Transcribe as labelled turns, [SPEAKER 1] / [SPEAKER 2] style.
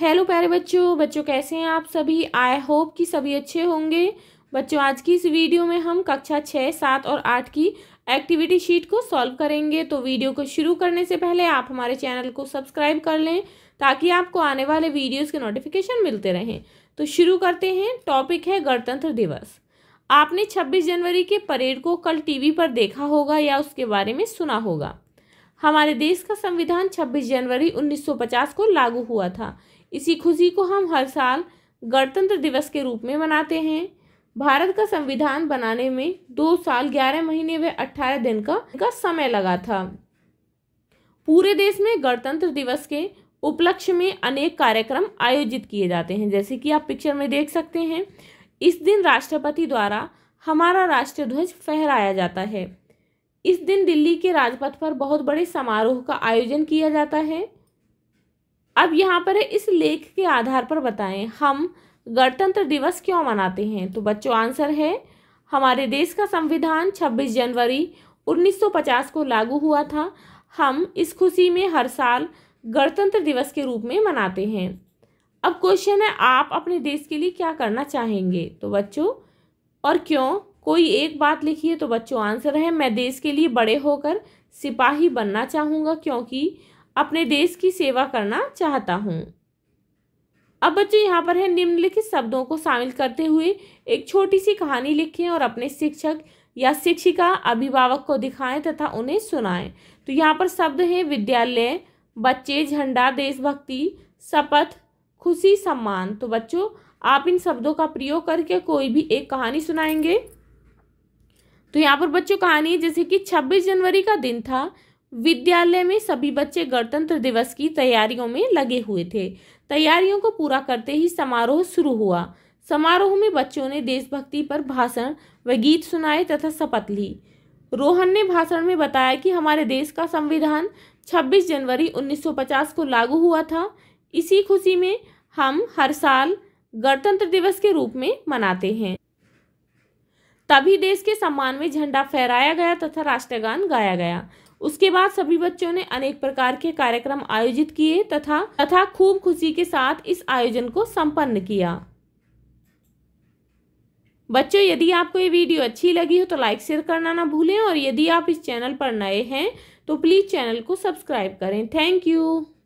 [SPEAKER 1] hello प्यारे बच्चों बच्चों कैसे हैं आप सभी आई होप कि सभी अच्छे होंगे बच्चों आज की इस वीडियो में हम कक्षा छः सात और आठ की एक्टिविटी शीट को सॉल्व करेंगे तो वीडियो को शुरू करने से पहले आप हमारे चैनल को सब्सक्राइब कर लें ताकि आपको आने वाले वीडियोज़ के नोटिफिकेशन मिलते रहें तो शुरू करते हैं टॉपिक है गणतंत्र दिवस आपने छब्बीस जनवरी के परेड को कल टी पर देखा होगा या उसके बारे में सुना होगा हमारे देश का संविधान 26 जनवरी 1950 को लागू हुआ था इसी खुशी को हम हर साल गणतंत्र दिवस के रूप में मनाते हैं भारत का संविधान बनाने में दो साल ग्यारह महीने व अट्ठारह दिन का, का समय लगा था पूरे देश में गणतंत्र दिवस के उपलक्ष्य में अनेक कार्यक्रम आयोजित किए जाते हैं जैसे कि आप पिक्चर में देख सकते हैं इस दिन राष्ट्रपति द्वारा हमारा राष्ट्रध्वज फहराया जाता है इस दिन दिल्ली के राजपथ पर बहुत बड़े समारोह का आयोजन किया जाता है अब यहाँ पर इस लेख के आधार पर बताएं हम गणतंत्र दिवस क्यों मनाते हैं तो बच्चों आंसर है हमारे देश का संविधान 26 जनवरी 1950 को लागू हुआ था हम इस खुशी में हर साल गणतंत्र दिवस के रूप में मनाते हैं अब क्वेश्चन है आप अपने देश के लिए क्या करना चाहेंगे तो बच्चों और क्यों कोई एक बात लिखिए तो बच्चों आंसर है मैं देश के लिए बड़े होकर सिपाही बनना चाहूँगा क्योंकि अपने देश की सेवा करना चाहता हूँ अब बच्चों यहाँ पर है निम्नलिखित शब्दों को शामिल करते हुए एक छोटी सी कहानी लिखें और अपने शिक्षक या शिक्षिका अभिभावक को दिखाएं तथा उन्हें सुनाएं तो यहाँ पर शब्द हैं विद्यालय बच्चे झंडा देशभक्ति शपथ खुशी सम्मान तो बच्चों आप इन शब्दों का प्रयोग करके कोई भी एक कहानी सुनाएंगे तो यहाँ पर बच्चों कहानी जैसे कि 26 जनवरी का दिन था विद्यालय में सभी बच्चे गणतंत्र दिवस की तैयारियों में लगे हुए थे तैयारियों को पूरा करते ही समारोह शुरू हुआ समारोह में बच्चों ने देशभक्ति पर भाषण व गीत सुनाए तथा शपथ ली रोहन ने भाषण में बताया कि हमारे देश का संविधान 26 जनवरी 1950 को लागू हुआ था इसी खुशी में हम हर साल गणतंत्र दिवस के रूप में मनाते हैं तभी देश के सम्मान में झंडा फहराया गया तथा राष्ट्रगान गाया गया उसके बाद सभी बच्चों ने अनेक प्रकार के कार्यक्रम आयोजित किए तथा तथा खूब खुशी के साथ इस आयोजन को संपन्न किया बच्चों यदि आपको ये वीडियो अच्छी लगी हो तो लाइक शेयर करना ना भूलें और यदि आप इस चैनल पर नए हैं तो प्लीज़ चैनल को सब्सक्राइब करें थैंक यू